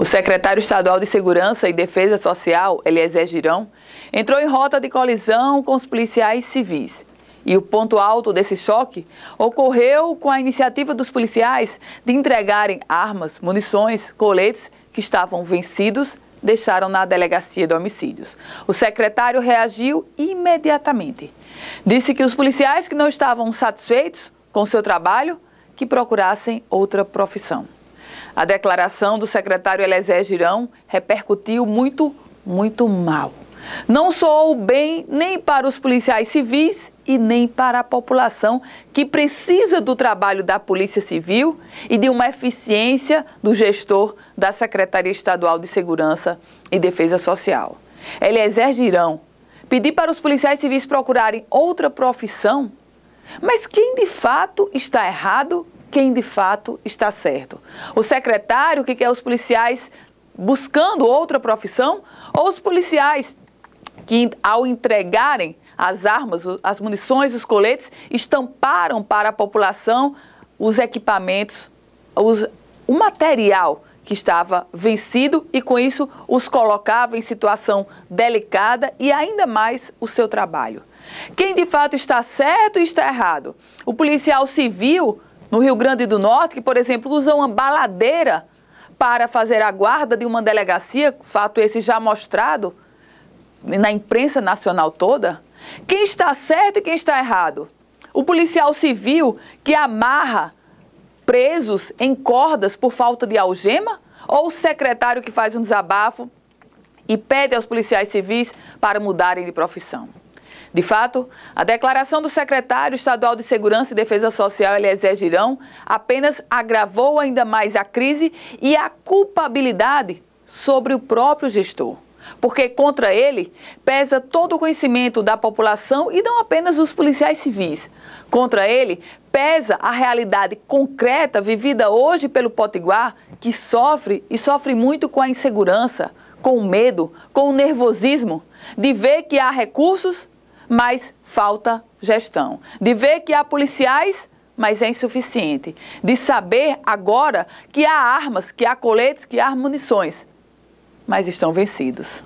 O secretário estadual de Segurança e Defesa Social, Eliezer Girão, entrou em rota de colisão com os policiais civis. E o ponto alto desse choque ocorreu com a iniciativa dos policiais de entregarem armas, munições, coletes que estavam vencidos, deixaram na delegacia de homicídios. O secretário reagiu imediatamente. Disse que os policiais que não estavam satisfeitos com seu trabalho, que procurassem outra profissão. A declaração do secretário Eliezer Girão repercutiu muito, muito mal. Não soou bem nem para os policiais civis e nem para a população que precisa do trabalho da Polícia Civil e de uma eficiência do gestor da Secretaria Estadual de Segurança e Defesa Social. Eliezer Girão, pedir para os policiais civis procurarem outra profissão? Mas quem de fato está errado quem de fato está certo. O secretário que quer é os policiais buscando outra profissão ou os policiais que, ao entregarem as armas, as munições, os coletes, estamparam para a população os equipamentos, os, o material que estava vencido e com isso os colocava em situação delicada e ainda mais o seu trabalho. Quem de fato está certo e está errado? O policial civil no Rio Grande do Norte, que, por exemplo, usam uma baladeira para fazer a guarda de uma delegacia, fato esse já mostrado na imprensa nacional toda? Quem está certo e quem está errado? O policial civil que amarra presos em cordas por falta de algema? Ou o secretário que faz um desabafo e pede aos policiais civis para mudarem de profissão? De fato, a declaração do secretário estadual de Segurança e Defesa Social, Eliezer Girão, apenas agravou ainda mais a crise e a culpabilidade sobre o próprio gestor. Porque contra ele pesa todo o conhecimento da população e não apenas dos policiais civis. Contra ele pesa a realidade concreta vivida hoje pelo Potiguar, que sofre e sofre muito com a insegurança, com o medo, com o nervosismo de ver que há recursos mas falta gestão. De ver que há policiais, mas é insuficiente. De saber agora que há armas, que há coletes, que há munições, mas estão vencidos.